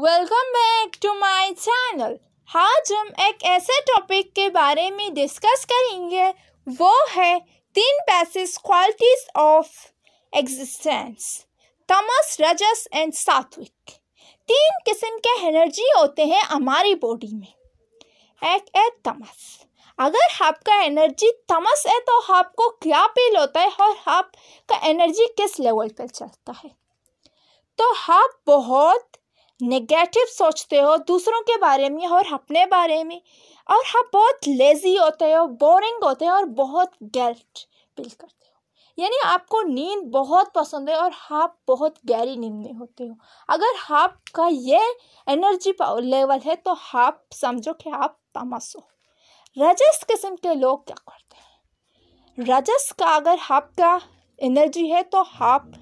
welcome back to my channel आज हम एक ऐसे टॉपिक के बारे में डिस्कस करेंगे वो है तीन बेसिस क्वालिटीज ऑफ एग्जिस्टेंस तमस रजस एंड सात्विक तीन किस्म के एनर्जी होते हैं हमारी बॉडी में एक है तमस अगर आपका एनर्जी तमस है तो आपको क्या फील होता है और आपका एनर्जी किस लेवल पर चलता है तो आप बहुत नेगेटिव सोचते हो दूसरों के बारे में और अपने बारे में और हम हाँ, बहुत लेज़ी होते हो बोरिंग होते हो और बहुत गैल्ट फील करते हो यानी आपको नींद बहुत पसंद है और आप हाँ बहुत गहरी नींद में होते हो अगर आपका का ये एनर्जी लेवल है तो आप समझो कि आप तमस हो रजस किस्म के लोग क्या करते हैं रजस का अगर आपका एनर्जी है तो आप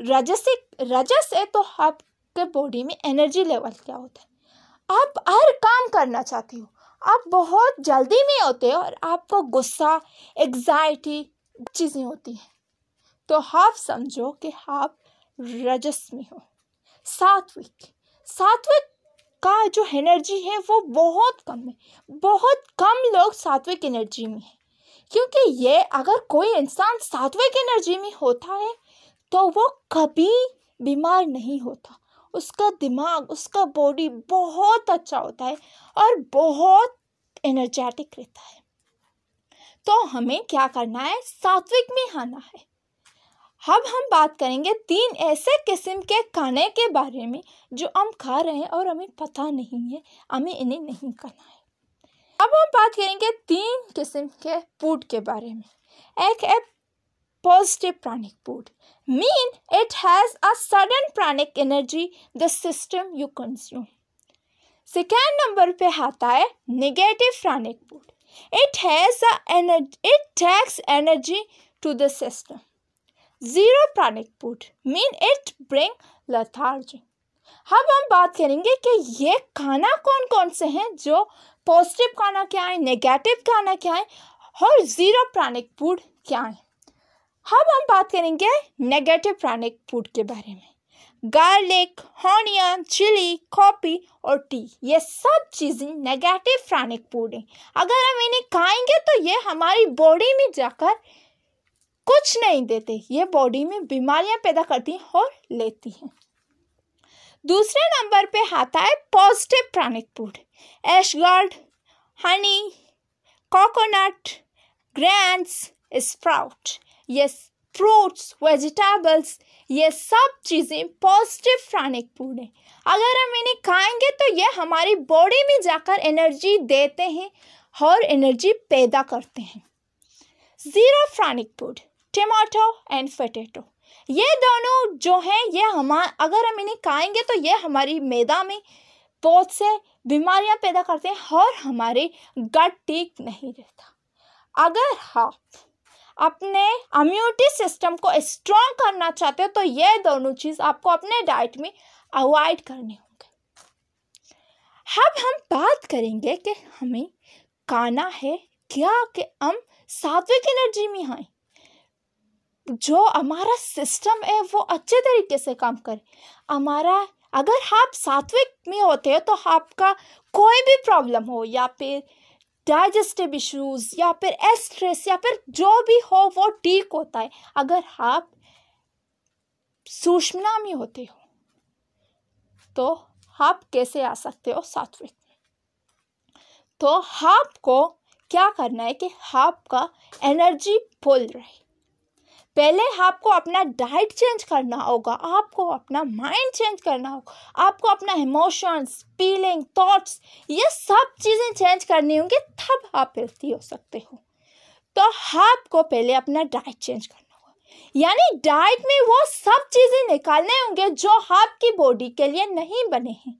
रजसिक रजस है तो आप आपके बॉडी में एनर्जी लेवल क्या होता है आप हर काम करना चाहती हो आप बहुत जल्दी में होते हो और आपको गुस्सा एग्जाइटी चीज़ें होती हैं तो आप समझो कि आप रजस में हो सात्विक सात्विक का जो एनर्जी है वो बहुत कम है बहुत कम लोग सात्विक एनर्जी में है क्योंकि ये अगर कोई इंसान सात्विक एनर्जी में होता है तो वो कभी बीमार नहीं होता उसका दिमाग उसका बॉडी बहुत अच्छा होता है और बहुत एनर्जेटिक रहता है तो हमें क्या करना है सात्विक में आना है अब हम बात करेंगे तीन ऐसे किस्म के खाने के बारे में जो हम खा रहे हैं और हमें पता नहीं है हमें इन्हें नहीं करना है अब हम बात करेंगे तीन किस्म के फूड के बारे में एक है positive pranic pole mean it has a sudden pranic energy the system you consume second number pe aata hai negative pranic pole it has a energy it takes energy to the system zero pranic pole mean it bring lethargy अब हम बात करेंगे कि ये खाना कौन कौन से हैं जो पॉजिटिव खाना क्या है नेगेटिव खाना क्या है और ज़ीरो प्राणिक फूड क्या है अब हम बात करेंगे नेगेटिव प्राणिक फूड के बारे में गार्लिक हॉनिया चिली कॉफ़ी और टी ये सब चीज़ें नेगेटिव प्राणिक फूड हैं अगर हम इन्हें खाएंगे तो ये हमारी बॉडी में जाकर कुछ नहीं देते ये बॉडी में बीमारियां पैदा करती हैं और लेती हैं दूसरे नंबर पे आता है positive pranic food ash gourd honey coconut ग्रैंड स्प्राउट ये फ्रूट्स वेजिटेबल्स ये सब चीज़ें पॉजिटिव प्राणिक फूड हैं अगर हम इन्हें खाएंगे तो ये हमारी बॉडी में जाकर एनर्जी देते हैं और एनर्जी पैदा करते हैं zero pranic food tomato and potato ये दोनों जो हैं ये हम अगर हम इन्हें खाएंगे तो ये हमारी मैदा में बहुत से बीमारियां पैदा करते हैं और हमारे गट ठीक नहीं रहता अगर हाँ, अपने इम्यूनिटी सिस्टम को स्ट्रॉन्ग करना चाहते हो तो ये दोनों चीज़ आपको अपने डाइट में अवॉइड करने होंगे अब हम बात करेंगे कि हमें खाना है क्या कि हम सात्विक एनर्जी में आए जो हमारा सिस्टम है वो अच्छे तरीके से काम करे हमारा अगर आप सात्विक में होते हो तो आपका कोई भी प्रॉब्लम हो या फिर डाइजेस्टिव इश्यूज या फिर स्ट्रेस या फिर जो भी हो वो ठीक होता है अगर आप सूक्ष्मना में होते हो तो आप कैसे आ सकते हो सात्विक तो आपको क्या करना है कि आपका एनर्जी फुल रहे पहले आपको अपना डाइट चेंज करना होगा आपको अपना माइंड चेंज करना होगा आपको अपना इमोशंस फीलिंग थॉट्स ये सब चीज़ें चेंज करनी होंगी तब आप हेल्थी हो सकते हो तो आपको पहले अपना डाइट चेंज करना होगा यानी डाइट में वो सब चीज़ें निकालने होंगे जो आपकी बॉडी के लिए नहीं बने हैं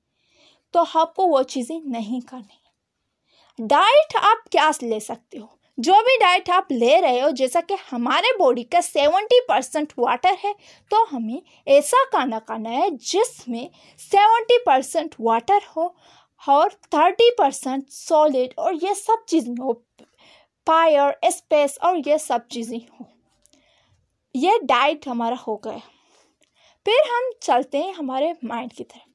तो आपको वो चीज़ें नहीं करनी डाइट आप क्या ले सकते हो जो भी डाइट आप ले रहे हो जैसा कि हमारे बॉडी का सेवेंटी परसेंट वाटर है तो हमें ऐसा खाना खाना है जिसमें सेवेंटी परसेंट वाटर हो और थर्टी परसेंट सॉलिड और ये सब चीज़ें हो पायर स्पेस और ये सब चीज़ें हो ये डाइट हमारा हो गया फिर हम चलते हैं हमारे माइंड की तरफ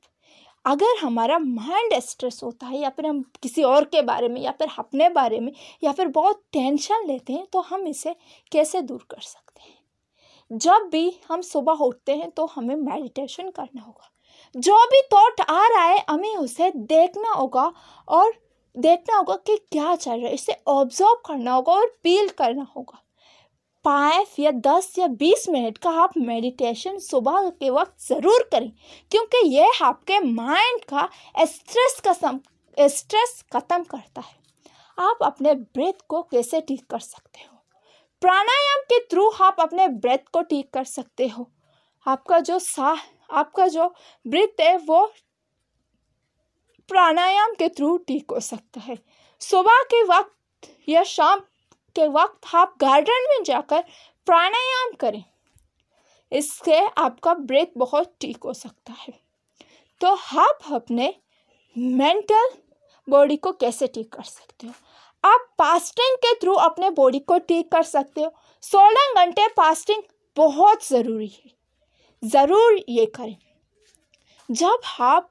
अगर हमारा माइंड स्ट्रेस होता है या फिर हम किसी और के बारे में या फिर अपने बारे में या फिर बहुत टेंशन लेते हैं तो हम इसे कैसे दूर कर सकते हैं जब भी हम सुबह उठते हैं तो हमें मेडिटेशन करना होगा जो भी थॉट आ रहा है हमें उसे देखना होगा और देखना होगा कि क्या चल रहा है इसे ऑब्जर्व करना होगा और फील करना होगा पाँच या दस या बीस मिनट का आप मेडिटेशन सुबह के वक्त ज़रूर करें क्योंकि यह आपके माइंड का स्ट्रेस कसम स्ट्रेस ख़त्म करता है आप अपने ब्रेथ को कैसे ठीक कर सकते हो प्राणायाम के थ्रू आप अपने ब्रेथ को ठीक कर सकते हो आपका जो साह आपका जो ब्रेथ है वो प्राणायाम के थ्रू ठीक हो सकता है सुबह के वक्त या शाम के वक्त आप गार्डन में जाकर प्राणायाम करें इससे आपका ब्रेथ बहुत ठीक हो सकता है तो आप अपने मेंटल बॉडी को कैसे ठीक कर सकते हो आप फास्टिंग के थ्रू अपने बॉडी को ठीक कर सकते हो सोलह घंटे फास्टिंग बहुत ज़रूरी है ज़रूर ये करें जब आप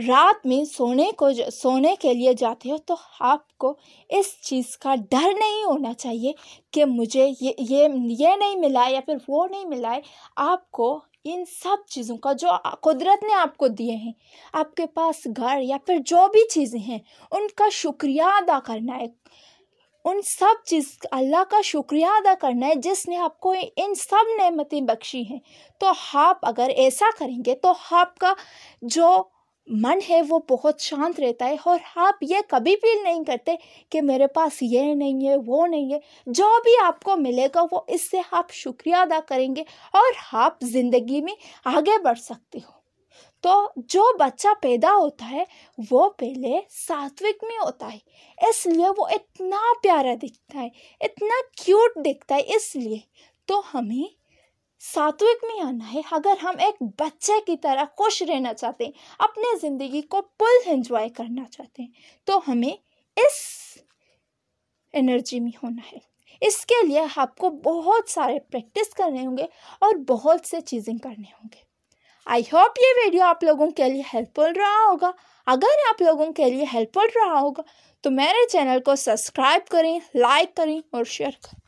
रात में सोने को सोने के लिए जाते हो तो आपको इस चीज़ का डर नहीं होना चाहिए कि मुझे ये ये ये नहीं मिला या फिर वो नहीं मिला है आपको इन सब चीज़ों का जो कुदरत ने आपको दिए हैं आपके पास घर या फिर जो भी चीज़ें हैं उनका शुक्रिया अदा करना है उन सब चीज़ अल्लाह का शुक्रिया अदा करना है जिसने आपको इन सब नेमतें बख्शी हैं तो आप अगर ऐसा करेंगे तो आपका जो मन है वो बहुत शांत रहता है और आप ये कभी फील नहीं करते कि मेरे पास ये नहीं है वो नहीं है जो भी आपको मिलेगा वो इससे आप शुक्रिया अदा करेंगे और आप ज़िंदगी में आगे बढ़ सकते हो तो जो बच्चा पैदा होता है वो पहले सात्विक में होता है इसलिए वो इतना प्यारा दिखता है इतना क्यूट दिखता है इसलिए तो हमें सात्विक में आना है अगर हम एक बच्चे की तरह खुश रहना चाहते हैं अपने ज़िंदगी को फुल एंजॉय करना चाहते हैं तो हमें इस एनर्जी में होना है इसके लिए आपको बहुत सारे प्रैक्टिस करने होंगे और बहुत से चीज़ें करने होंगे आई होप ये वीडियो आप लोगों के लिए हेल्पफुल रहा होगा अगर आप लोगों के लिए हेल्पफुल रहा होगा तो मेरे चैनल को सब्सक्राइब करें लाइक करें और शेयर करें